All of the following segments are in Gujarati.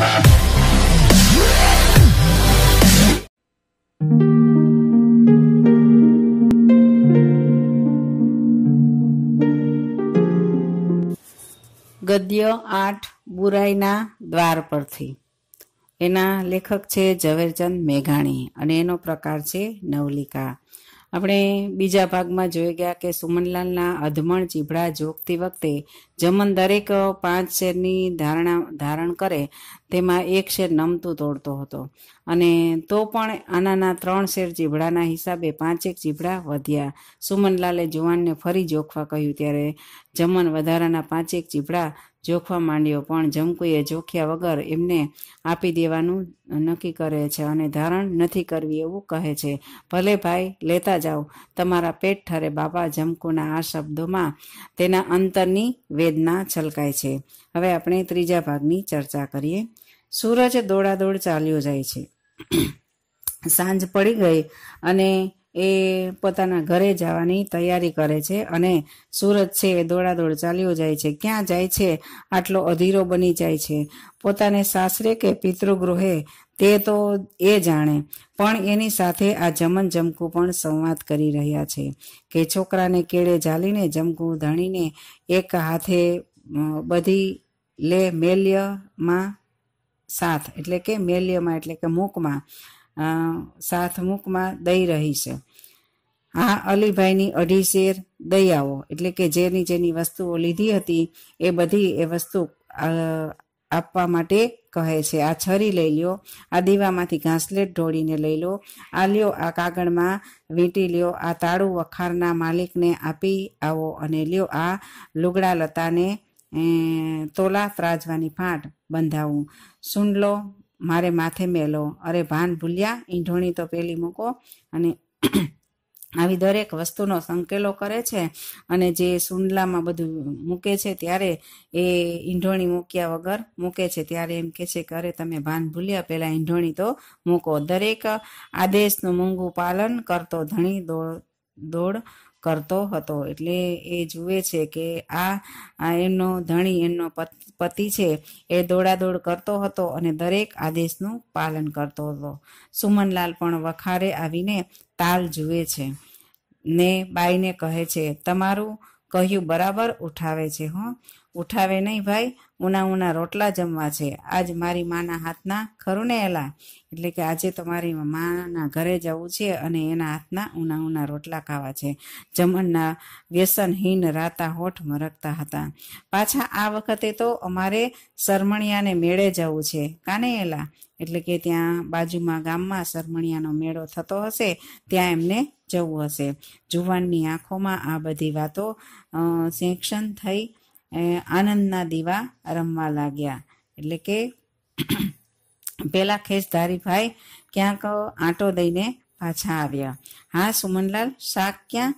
ગદ્ય આઠ બુરાઈના દ્વાર પરથી એના લેખક છે ઝવેરચંદ મેઘાણી અને એનો પ્રકાર છે નવલિકા આપણે બીજા ભાગમાં જોઈ ગયા કે સુમનલાલના અધમણ ચીભડા જોગતી વખતે જમન દરેક પાંચ શેરની ધારણા ધારણ કરે તેમાં એક શેર નમતું તોડતો હતો અને તો પણ આનાના ત્રણ શેર ચીભડાના હિસાબે પાંચેક ચીભડા વધ્યા સુમનલાલે જુવાનને ફરી જોખવા કહ્યું ત્યારે જમન વધારાના પાંચેક ચીભડા જોખવા માંડ્યો પણ જમકુએ જોખ્યા વગર એમને આપી દેવાનું નક્કી કરે છે અને ધારણ નથી કરવી એવું કહે છે ભલે ભાઈ લેતા જાઓ તમારા પેટ ઠરે બાપા જમકુના આ શબ્દોમાં તેના અંતરની વેદના છલકાય છે હવે આપણે ત્રીજા ભાગની ચર્ચા કરીએ સૂરજ દોડાદોડ ચાલ્યો જાય છે સાંજ પડી ગઈ અને એ પોતાના ઘરે જવાની તૈયારી કરે છે અને સુરત છે એ દોડાદોડ ચાલ્યો જાય છે ક્યાં જાય છે આટલો અધીરો બની જાય છે પોતાને સાસરે કે પિતૃગૃહે તે તો એ જાણે પણ એની સાથે આ જમન જમકું પણ સંવાદ કરી રહ્યા છે કે છોકરાને કેળે ઝાલીને જમકું ધણીને એક હાથે બધી લે મેલ્યમાં સાથ એટલે કે મેલ્યમાં એટલે કે મૂકમાં સાથમુખમાં દઈ રહી છે આ અલીભાઈની અઢી શેર દઈ આવો એટલે કે જેની જેની વસ્તુઓ લીધી હતી એ બધી એ વસ્તુ આપવા માટે કહે છે આ છરી લઈ લ્યો આ દીવામાંથી ઘાસલેટ ઢોળીને લઈ લો આ લ્યો આ કાગળમાં વીંટી લ્યો આ તાળું વખારના માલિકને આપી આવો અને લ્યો આ લુગડા લતાને તોલા ત્રાજવાની ફાટ બંધાવું સુંડલો મારે માથે મેલો અરે ભાન ભૂલ્યા ઈંઢોણી તો પેલી મૂકો અને આવી દરેક વસ્તુનો સંકેલો કરે છે અને જે સુંડલામાં બધું મૂકે છે ત્યારે એ ઈંઢોણી મૂક્યા વગર મૂકે છે ત્યારે એમ કે છે કે અરે તમે ભાન ભૂલ્યા પહેલાં ઈંઢોણી તો મૂકો દરેક આદેશનું મૂંગું પાલન કરતો ધણી દોડ દોડ કરતો હતો એટલે એ જુએ છે કે આ એમનો ધણી એમનો પતિ છે એ દોડાદોડ કરતો હતો અને દરેક આદેશનું પાલન કરતો હતો સુમનલાલ પણ વખારે આવીને તાલ જુએ છે ને બાઈને કહે છે તમારું કહ્યું બરાબર ઉઠાવે છે હો ઉઠાવે નહીં ભાઈ ઉના ઉના રોટલા જમવા છે આજ મારી માના હાથના ખરું ને એલા એટલે કે આજે તો મારી માના ઘરે જવું છે અને એના હાથના ઉના ઉના રોટલા ખાવા છે જમણના વ્યસનહીન રાતા હોઠ મરકતા હતા પાછા આ વખતે તો અમારે સરમણિયાને મેળે જવું છે કાને એલા એટલે કે ત્યાં બાજુમાં ગામમાં સરમણિયાનો મેળો થતો હશે ત્યાં એમને જવું હશે જુવાનની આંખોમાં આ બધી વાતો સેન્શન થઈ આનંદના દીવા રમવા લાગ્યા એટલે કે પેલા ખેસધારીભાઈ ક્યાંક આંટો દઈને પાછા આવ્યા હા સુમનલાલ શાક ક્યાં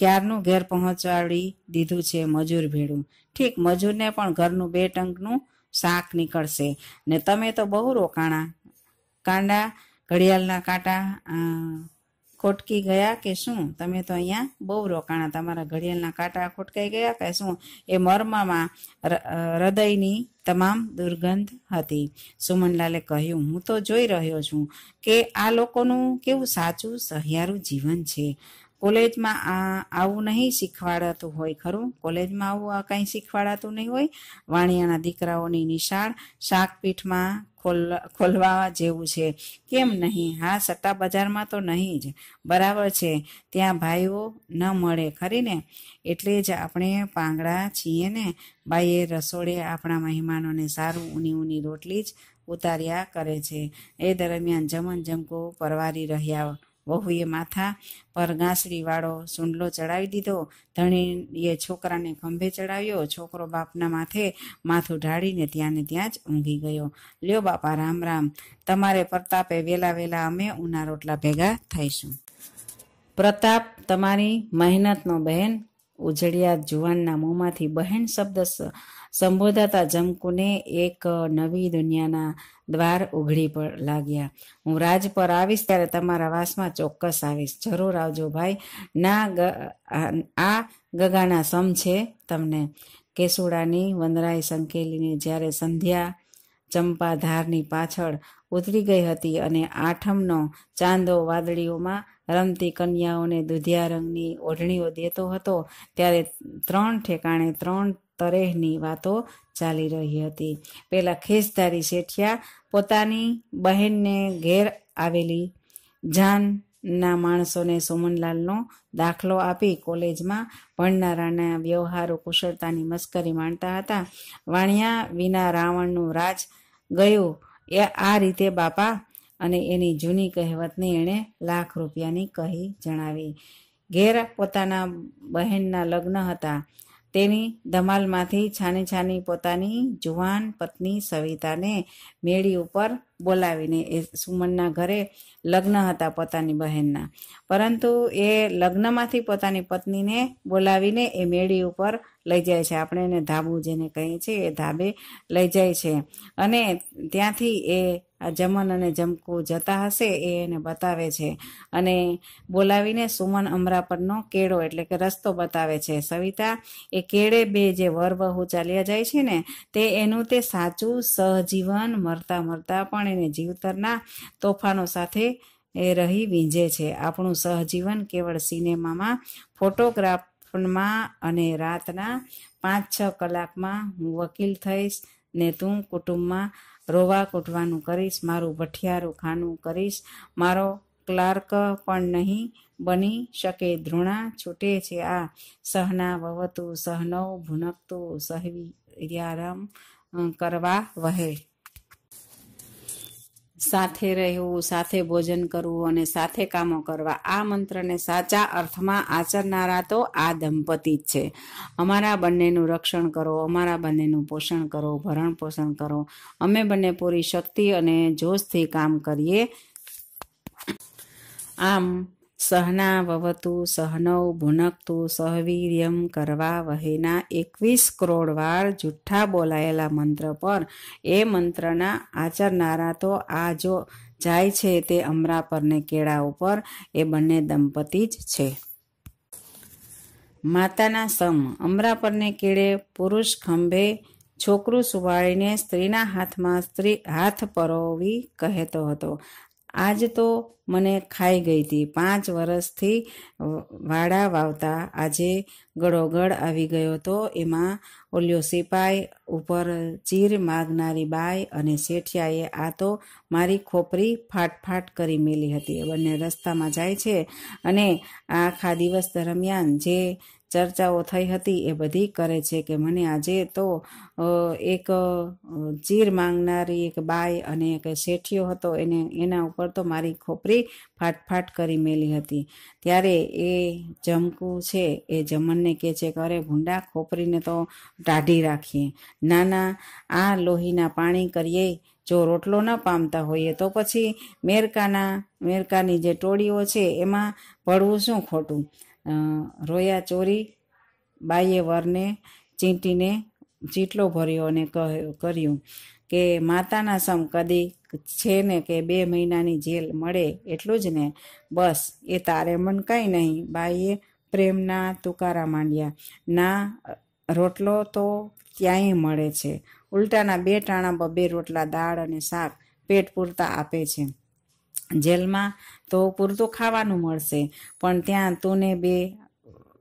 ક્યારનું ઘેર પહોંચાડી દીધું છે મજૂર ભેડું ઠીક મજૂરને પણ ઘરનું બે ટંકનું શાક નીકળશે ને તમે તો બહુ રોકાણા કાંડા ઘડિયાળના કાંટા ખોટકી ગયા કે શું તમે તો અહીંયા બહુ રોકાણા તમારા ઘડિયાળના કાંટા ખોટકાઈ ગયા કે શું એ મર્મમાં હૃદયની તમામ દુર્ગંધ હતી સુમનલાલે કહ્યું હું તો જોઈ રહ્યો છું કે આ લોકોનું કેવું સાચું સહિયારું જીવન છે કોલેજમાં આ આવું નહીં શીખવાડાતું હોય ખરું કોલેજમાં આવું આ કાંઈ શીખવાડાતું નહીં હોય વાણિયાના દીકરાઓની નિશાળ શાકપીઠમાં ખોલ ખોલવા જેવું છે કેમ નહીં હા સટ્ટા બજારમાં તો નહીં જ બરાબર છે ત્યાં ભાઈઓ ન મળે ખરી ને એટલે જ આપણે પાંગડા છીએ ને બાઈએ રસોડે આપણા મહેમાનોને સારું ઊની ઊની રોટલી જ ઉતાર્યા કરે છે એ દરમિયાન જમન જમકો પરવારી રહ્યા વહુએ માથા પર ઘાસરીવાળો સુંડલો ચડાવી દીધો ધણીએ છોકરાને ખંભે ચડાવ્યો છોકરો બાપના માથે માથું ઢાળીને ત્યાં ને ત્યાં જ ઊંઘી ગયો લ્યો બાપા રામ રામ તમારે પ્રતાપે વેલા વેલા અમે ઉના રોટલા ભેગા થઈશું પ્રતાપ તમારી મહેનતનો બહેન ઉજળિયા જુવાનના મોંમાંથી બહેન શબ્દ સંબોધાતા જમકુને એક નવી દુનિયાના દ્વાર ઉઘડી પર લાગ્યા હું રાજ પર આવીશ ત્યારે તમારા વાસમાં ચોક્કસ આવીશ જરૂર આવજો ભાઈ ના આ ગગાના સમ છે તમને કેસુડાની વંદરાય સંકેલીની જ્યારે સંધ્યા ચંપાધારની પાછળ ઉતરી ગઈ હતી અને આઠમનો ચાંદો વાદળીઓમાં રમતી કન્યાઓને દુધિયા રંગની ઓઢણીઓ દેતો હતો ત્યારે ત્રણ ઠેકાણે ત્રણ તરેહની વાતો ચાલી રહી હતી પેલા ખેસધારી શેઠિયા પોતાની બહેનને ઘેર આવેલી જાનના માણસોને સુમનલાલનો દાખલો આપી કોલેજમાં ભણનારાના વ્યવહારો કુશળતાની મશ્કરી માણતા હતા વાણિયા વિના રાવણનું રાજ ગયું એ આ રીતે બાપા અને એની જૂની કહેવતને એણે લાખ રૂપિયાની કહી જણાવી ઘેર પોતાના બહેનના લગ્ન હતા તેની ધમાલમાંથી છાની છાની પોતાની જુવાન પત્ની સવિતાને મેળી ઉપર બોલાવીને એ સુમનના ઘરે લગ્ન હતા પોતાની બહેનના પરંતુ એ લગ્નમાંથી પોતાની પત્નીને બોલાવીને એ મેળી ઉપર લઈ જાય છે આપણે એને ધાબું જેને કહીએ છીએ એ ધાબે લઈ જાય છે અને ત્યાંથી એ આ જમન અને જમકુ જતા હશે એ એને બતાવે છે અને બોલાવીને સુમન અમરાપરનો કેળો એટલે કે રસ્તો બતાવે છે સવિતા એ કેળે બે જે વરવહુ ચાલ્યા જાય છે ને તે એનું તે સાચું સહજીવન મરતા મરતા પણ એને જીવતરના તોફાનો સાથે એ રહી વીંઝે છે આપણું સહજીવન કેવળ સિનેમામાં ફોટોગ્રાફમાં અને રાતના પાંચ છ કલાકમાં હું વકીલ થઈશ ને તું કુટુંબમાં રોવા કૂટવાનું કરીશ મારું ભઠિયારું ખાનું કરીશ મારો ક્લાર્ક પણ નહીં બની શકે ધૃણા છૂટે છે આ સહના વવતું સહનો ભૂનકતું સહવી યારમ કરવા વહે સાથે રહેવું સાથે ભોજન કરવું અને સાથે કામો કરવા આ મંત્રને સાચા અર્થમાં આચરનારા તો આ દંપતી જ છે અમારા બંનેનું રક્ષણ કરો અમારા બંનેનું પોષણ કરો ભરણ પોષણ કરો અમે બંને પૂરી શક્તિ અને જોશથી કામ કરીએ આમ સહના વવતુ સહનૌ ભુનકતુ સહવીર્યમ કરવા વહેના એકવીસ કરોડ વાર જુઠ્ઠા બોલાયેલા મંત્ર પર એ મંત્રના આચરનારા તો આ જો જાય છે તે અમરા પરને કેળા ઉપર એ બંને દંપતી જ છે માતાના સમ અમરા પરને કેળે પુરુષ ખંભે છોકરું સુવાળીને સ્ત્રીના હાથમાં સ્ત્રી હાથ પરોવી કહેતો હતો આજ તો મને ખાઈ ગઈ હતી પાંચ વર્ષથી વાડા વાવતા આજે ગળોગળ આવી ગયો તો એમાં ઓલ્યો સિપાઈ ઉપર ચીર માગનારી બાઈ અને શેઠિયાએ આ તો મારી ખોપરી ફાટફાટ કરી મેલી હતી બંને રસ્તામાં જાય છે અને આખા દિવસ દરમિયાન જે ચર્ચાઓ થઈ હતી એ બધી કરે છે કે મને આજે તો એક ચીર માંગનારી એક બાય અને એક શેઠિયો હતો એને એના ઉપર તો મારી ખોપરી ફાટફાટ કરી મેલી હતી ત્યારે એ જમકું છે એ જમનને કહે છે કે અરે ભૂંડા ખોપરીને તો ટાઢી રાખીએ નાના આ લોહીના પાણી કરીએ જો રોટલો ન પામતા હોઈએ તો પછી મેરકાના મેરકાની જે ટોળીઓ છે એમાં પડવું શું ખોટું રોયા ચોરી બાઈએ વરને ચીંટીને ચીટલો ભર્યો અને કર્યું કે માતાના સમ કદી છે ને કે બે મહિનાની જેલ મળે એટલું જ ને બસ એ તારે મન કાંઈ નહીં બાઈએ પ્રેમના તુકારા માંડ્યા ના રોટલો તો ત્યાંય મળે છે ઉલટાના બે ટાણા બબે રોટલા દાળ અને શાક પેટ પૂરતા આપે છે જેલમાં તો પૂરતું ખાવાનું મળશે પણ ત્યાં તું ને બે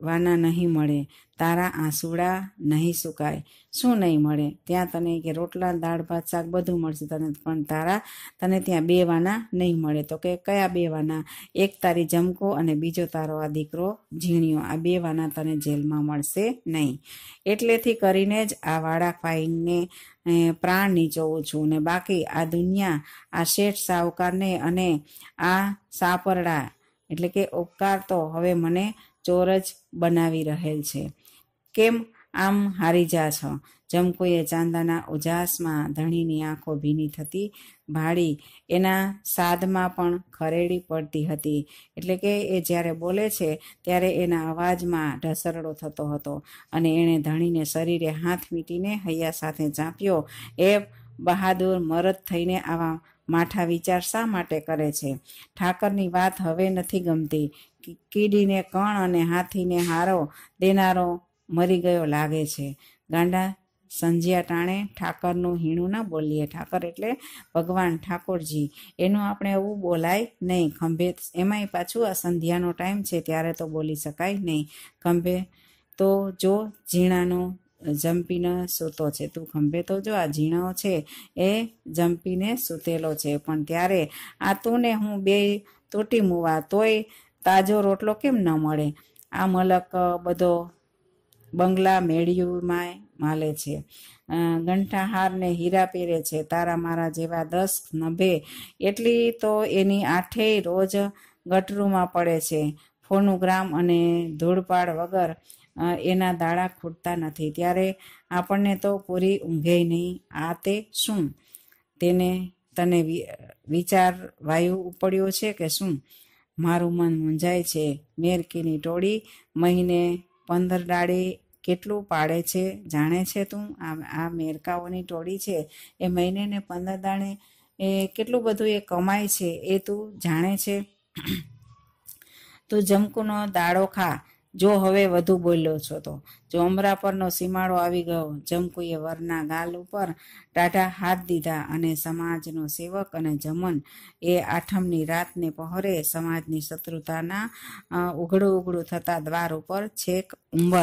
વાના નહીં મળે તારા આંસુડા નહીં સુકાય શું નહીં મળે ત્યાં તને કે રોટલા દાળ ભાત શાક બધું મળશે તને પણ તારા તને ત્યાં બે વાના નહીં મળે તો કે કયા બે વાના એક તારી જમકો અને બીજો તારો આ દીકરો ઝીણ્યો આ બે વાના તને જેલમાં મળશે નહીં એટલેથી કરીને જ આ વાળા ફાઈનને પ્રાણ નીચવું છું ને બાકી આ દુનિયા આ શેઠ સાહુકારને અને આ સાપરડા એટલે કે ઉપકાર તો હવે મને ચોરજ બનાવી રહેલ છે કેમ આમ હારી જા છો જમ કોઈએ ચાંદાના ઉજાસમાં ધણીની આંખો ભીની થતી ભાડી એના સાદમાં પણ ખરેડી પડતી હતી એટલે કે એ જ્યારે બોલે છે ત્યારે એના અવાજમાં ઢસરડો થતો હતો અને એણે ધણીને શરીરે હાથ મીટીને હૈયા સાથે ચાંપ્યો એ બહાદુર મરદ થઈને આવા માઠા વિચાર શા માટે કરે છે ઠાકરની વાત હવે નથી ગમતી કીડીને કણ અને હાથીને હારો દેનારો મરી ગયો લાગે છે ગાંડા સંજ્યા ટાણે ઠાકરનું હીણું ના બોલીએ ઠાકર એટલે ભગવાન ઠાકોરજી એનું આપણે એવું બોલાય નહીં ખંભે એમાંય પાછું આ સંધ્યાનો ટાઈમ છે ત્યારે તો બોલી શકાય નહીં ખંભે તો જો ઝીણાનો જંપીને સૂતો છે તું ખંભે તો જો આ ઝીણો છે એ જંપીને સૂતેલો છે પણ ત્યારે આ તું ને હું બે તૂટી મૂવા તોય તાજો રોટલો કેમ ન મળે આ મલક બધો બંગલા મેળિયુંમાં માલે છે ગંઠાહારને હીરા પહેરે છે તારા મારા જેવા દસ નભે એટલી તો એની આઠેય રોજ ગટરૂમાં પડે છે ફોનુગ્રામ અને ધૂળપાડ વગર એના દાડા ખૂટતા નથી ત્યારે આપણને તો પૂરી ઊંઘે નહીં આ તે શું તેને તને વિચાર વાયુ ઉપડ્યો છે કે શું મારું મન મૂંઝાય છે મેરકીની ટોળી મહિને પંદર ડાળી કેટલું પાડે છે જાણે છે તું આ આ મેરકાઓની ટોળી છે એ મહિને ને પંદર દાણે એ કેટલું બધું એ કમાય છે એ તું જાણે છે તું જમકુનો દાડો ખા જો હવે વધુ બોલ્યો છો તો જો અમરા પરનો સીમાડો આવી ગયો જમકુએ વરના ગાલ ઉપર ટાટા હાથ દીધા અને સમાજનો સેવક અને જમન એ આઠમની રાતને પહોરે સમાજની શત્રુતાના ઉઘડું ઉઘડું થતા દ્વાર ઉપર છેક ઉંબર